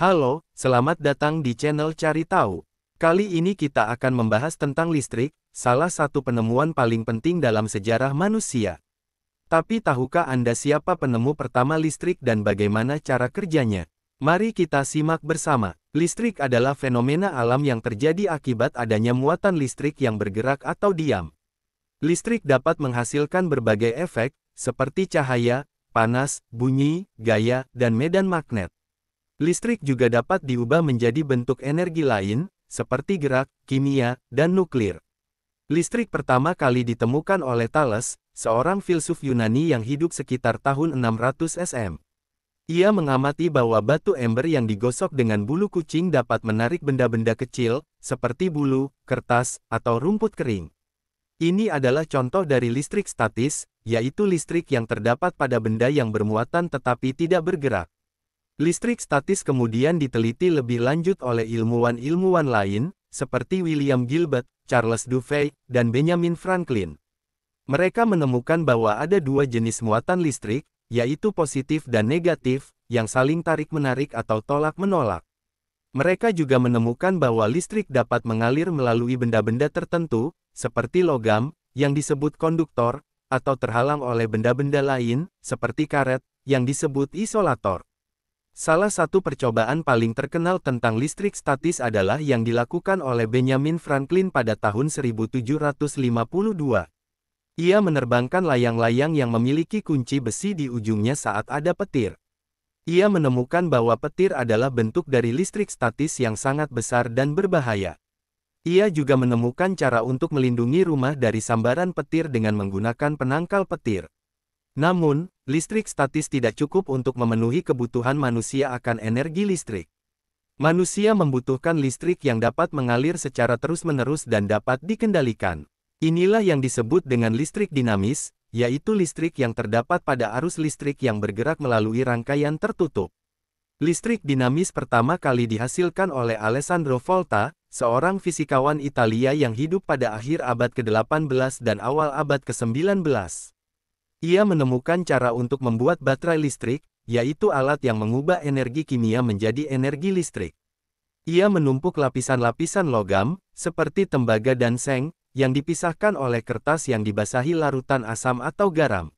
Halo, selamat datang di channel Cari Tahu. Kali ini kita akan membahas tentang listrik, salah satu penemuan paling penting dalam sejarah manusia. Tapi tahukah Anda siapa penemu pertama listrik dan bagaimana cara kerjanya? Mari kita simak bersama. Listrik adalah fenomena alam yang terjadi akibat adanya muatan listrik yang bergerak atau diam. Listrik dapat menghasilkan berbagai efek, seperti cahaya, panas, bunyi, gaya, dan medan magnet. Listrik juga dapat diubah menjadi bentuk energi lain, seperti gerak, kimia, dan nuklir. Listrik pertama kali ditemukan oleh Thales, seorang filsuf Yunani yang hidup sekitar tahun 600 SM. Ia mengamati bahwa batu ember yang digosok dengan bulu kucing dapat menarik benda-benda kecil, seperti bulu, kertas, atau rumput kering. Ini adalah contoh dari listrik statis, yaitu listrik yang terdapat pada benda yang bermuatan tetapi tidak bergerak. Listrik statis kemudian diteliti lebih lanjut oleh ilmuwan-ilmuwan lain, seperti William Gilbert, Charles Duffey, dan Benjamin Franklin. Mereka menemukan bahwa ada dua jenis muatan listrik, yaitu positif dan negatif, yang saling tarik-menarik atau tolak-menolak. Mereka juga menemukan bahwa listrik dapat mengalir melalui benda-benda tertentu, seperti logam, yang disebut konduktor, atau terhalang oleh benda-benda lain, seperti karet, yang disebut isolator. Salah satu percobaan paling terkenal tentang listrik statis adalah yang dilakukan oleh Benjamin Franklin pada tahun 1752. Ia menerbangkan layang-layang yang memiliki kunci besi di ujungnya saat ada petir. Ia menemukan bahwa petir adalah bentuk dari listrik statis yang sangat besar dan berbahaya. Ia juga menemukan cara untuk melindungi rumah dari sambaran petir dengan menggunakan penangkal petir. Namun, listrik statis tidak cukup untuk memenuhi kebutuhan manusia akan energi listrik. Manusia membutuhkan listrik yang dapat mengalir secara terus-menerus dan dapat dikendalikan. Inilah yang disebut dengan listrik dinamis, yaitu listrik yang terdapat pada arus listrik yang bergerak melalui rangkaian tertutup. Listrik dinamis pertama kali dihasilkan oleh Alessandro Volta, seorang fisikawan Italia yang hidup pada akhir abad ke-18 dan awal abad ke-19. Ia menemukan cara untuk membuat baterai listrik, yaitu alat yang mengubah energi kimia menjadi energi listrik. Ia menumpuk lapisan-lapisan logam, seperti tembaga dan seng, yang dipisahkan oleh kertas yang dibasahi larutan asam atau garam.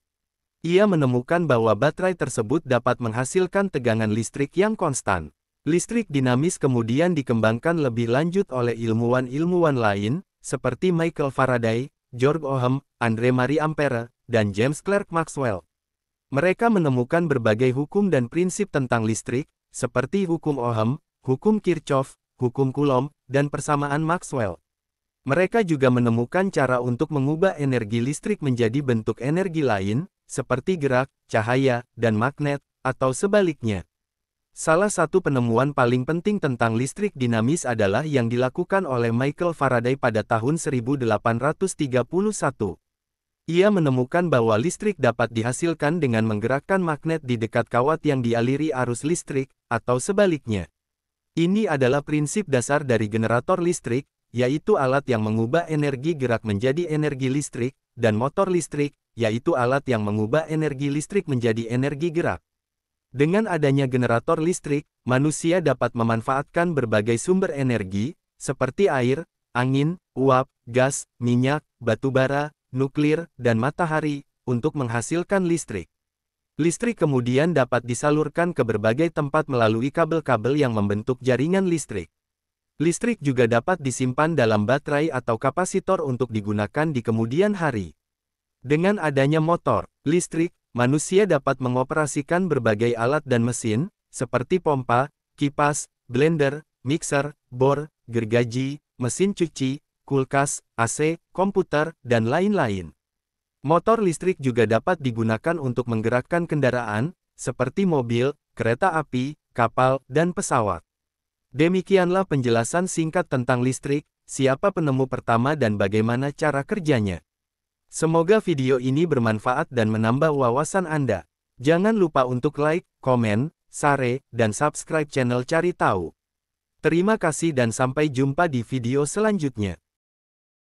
Ia menemukan bahwa baterai tersebut dapat menghasilkan tegangan listrik yang konstan. Listrik dinamis kemudian dikembangkan lebih lanjut oleh ilmuwan-ilmuwan lain, seperti Michael Faraday, George Ohm, Andre Marie Ampere, dan James Clerk Maxwell. Mereka menemukan berbagai hukum dan prinsip tentang listrik, seperti hukum Ohm, hukum Kirchhoff, hukum Coulomb, dan persamaan Maxwell. Mereka juga menemukan cara untuk mengubah energi listrik menjadi bentuk energi lain, seperti gerak, cahaya, dan magnet, atau sebaliknya. Salah satu penemuan paling penting tentang listrik dinamis adalah yang dilakukan oleh Michael Faraday pada tahun 1831. Ia menemukan bahwa listrik dapat dihasilkan dengan menggerakkan magnet di dekat kawat yang dialiri arus listrik, atau sebaliknya. Ini adalah prinsip dasar dari generator listrik, yaitu alat yang mengubah energi gerak menjadi energi listrik, dan motor listrik, yaitu alat yang mengubah energi listrik menjadi energi gerak. Dengan adanya generator listrik, manusia dapat memanfaatkan berbagai sumber energi, seperti air, angin, uap, gas, minyak, batu bara, nuklir, dan matahari, untuk menghasilkan listrik. Listrik kemudian dapat disalurkan ke berbagai tempat melalui kabel-kabel yang membentuk jaringan listrik. Listrik juga dapat disimpan dalam baterai atau kapasitor untuk digunakan di kemudian hari. Dengan adanya motor, listrik, manusia dapat mengoperasikan berbagai alat dan mesin, seperti pompa, kipas, blender, mixer, bor, gergaji, mesin cuci, kulkas, AC, komputer, dan lain-lain. Motor listrik juga dapat digunakan untuk menggerakkan kendaraan, seperti mobil, kereta api, kapal, dan pesawat. Demikianlah penjelasan singkat tentang listrik, siapa penemu pertama dan bagaimana cara kerjanya. Semoga video ini bermanfaat dan menambah wawasan Anda. Jangan lupa untuk like, komen, share, dan subscribe channel Cari Tahu. Terima kasih dan sampai jumpa di video selanjutnya.